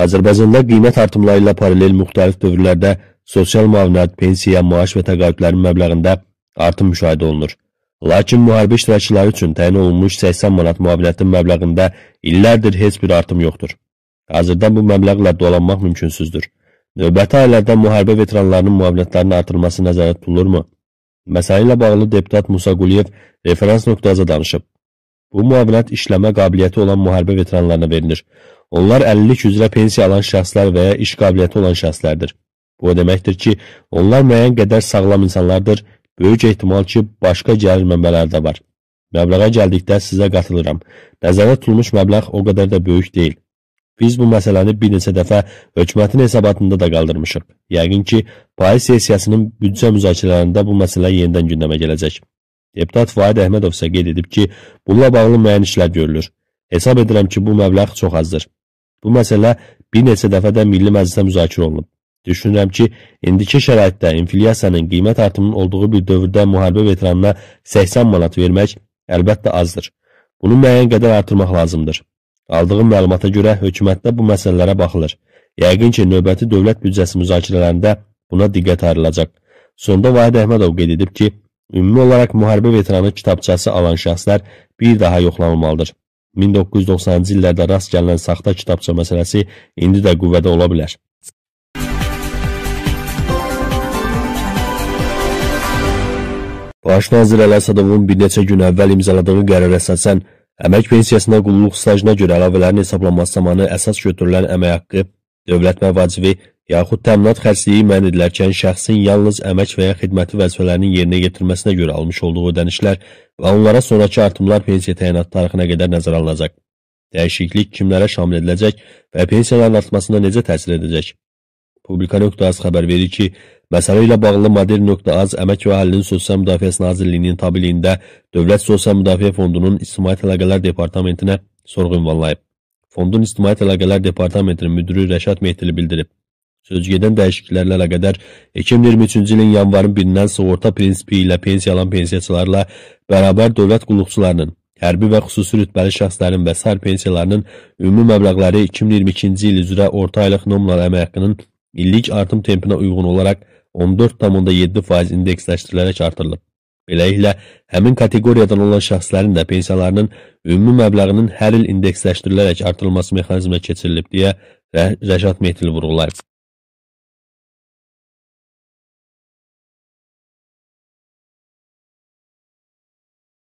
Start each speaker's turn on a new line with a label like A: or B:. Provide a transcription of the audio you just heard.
A: Azərbaycanda qiymət artımları ilə paralel müxtəlif dövrlərdə sosial müavinət, pensiya, maaş və təqaüdlərin məbləğində artım müşahidə olunur. Lakin müharibə iştirakçıları üçün təyin olunmuş 80 manat müavinətin məbləğində illərdir heç bir artım yoxdur. Hazırda bu məbləğlə dolanmaq mümkünsüzdür. Növbəti aylarda müharibə veteranlarının müavinətlərinin artırılması nəzərdə tutulurmu? Məsələ ilə bağlı deputat Musa Quliyev referans nöqtəzə danışıb. Bu müavinət işləmə qabiliyyəti olan müharibə veteranlarına verilir. Onlar 50 üzrə pensiya alan şəxslər və ya iş qabiliyyəti olan şəxslərdir. Bu o deməkdir ki, onlar müəyyən qədər sağlam insanlardır, böyük ehtimal ki, başqa gəlir mənbələri də var. Məbləğə gəldikdə sizə qatılıram. Nəzərdə tutulmuş məbləğ o qədər də böyük deyil. Biz bu məsələni bir neçə dəfə hökumətin hesabatında da qaldırmışıq. Yəqin ki, payız sesiyasının büdcə müzakirələrində bu məsələ yenidən gündəmə gələcək. Deputat Vaid Əhmədov isə qeyd edib ki, bununla bağlı müəyyən işlər görülür. Hesab edirəm ki, bu məbləğ çox azdır. Bu məsələ bir neçə dəfə də Milli Məclisdə müzakirə olunub. Düşünürəm ki, indiki şəraitdə inflyasiyanın qiymət artımının olduğu bir dövrdə müharibə veteranına 80 manat vermək əlbəttə azdır. Bunu müəyyən qədər artırmaq lazımdır. Aldığım məlumata görə hökumətdə bu məsələlərə baxılır. Yəqin ki, növbəti dövlət büdcəsi müzakirələrində buna diqqət ayrılacaq. Sonda Vahid Əhmədov qeyd edib ki, Ümumi olaraq müharibə veteranı kitabçası alan şəxslər bir daha yoxlanılmalıdır. 1990-cı illərdə rast gəlinən saxta kitabça məsələsi indi də qüvvədə ola bilər. Baş nazir Əli Əsədovun bir neçə gün əvvəl imzaladığı qərarə əsasən əmək pensiyasına qulluq stajına görə əlavələrin hesablanması zamanı əsas götürülən əmək haqqı, dövlət məvacibi yaxud təminat xərcliyi müəyyən edilərkən şəxsin yalnız əmək və ya xidməti vəzifələrinin yerinə yetirməsinə görə almış olduğu ödənişlər və onlara sonrakı artımlar pensiya təyinat tarixinə qədər nəzərə alınacaq. Dəyişiklik kimlərə şamil ediləcək və pensiyaların artmasına necə təsir edəcək? Publika.az xəbər verir ki, məsələ ilə bağlı Madir.az Əmək və Əhalinin Sosial Müdafiəsi Nazirliyinin tabiliyində Dövlət Sosial Müdafiə Fondunun İctimaiyyət Əlaqələr Departamentinə sorğu ünvanlayıb. Fondun İctimaiyyət Əlaqələr Departamentinin müdürü Rəşad Mehtili bildirib sözügedən dəyişikliklərlə əlaqədar 2023-cü ilin yanvarın 1-dən sığorta prinsipi ilə pensiyalan pensiyaçılarla bərabər dövlət qulluqçularının, hərbi və xüsusi rütbəli şəxslərin və sair pensiyalarının ümumi məbləğləri 2022-ci il üzrə orta aylıq nominal əmək haqqının illik artım tempinə uyğun olaraq 14,7% indeksləşdirilərək artırılıb. Beləliklə, həmin kateqoriyadan olan şəxslərin də pensiyalarının ümumi məbləğinin hər il indeksləşdirilərək artırılması mexanizminə keçirilib deyə Rəşad Mehtil vurğulayıb.